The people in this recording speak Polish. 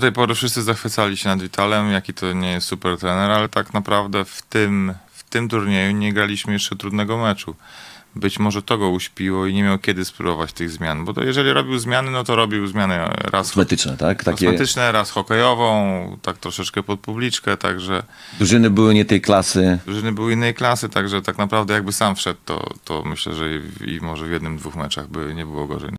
Do tej pory wszyscy zachwycali się nad Witalem, jaki to nie jest super trener, ale tak naprawdę w tym, w tym turnieju nie graliśmy jeszcze trudnego meczu. Być może to go uśpiło i nie miał kiedy spróbować tych zmian, bo to jeżeli robił zmiany, no to robił zmiany raz... Kosmetyczne, tak? Takie... Kosmetyczne, raz hokejową, tak troszeczkę pod publiczkę, także... Drużyny były nie tej klasy. Drużyny były innej klasy, także tak naprawdę jakby sam wszedł, to, to myślę, że i, i może w jednym, dwóch meczach by nie było gorzej.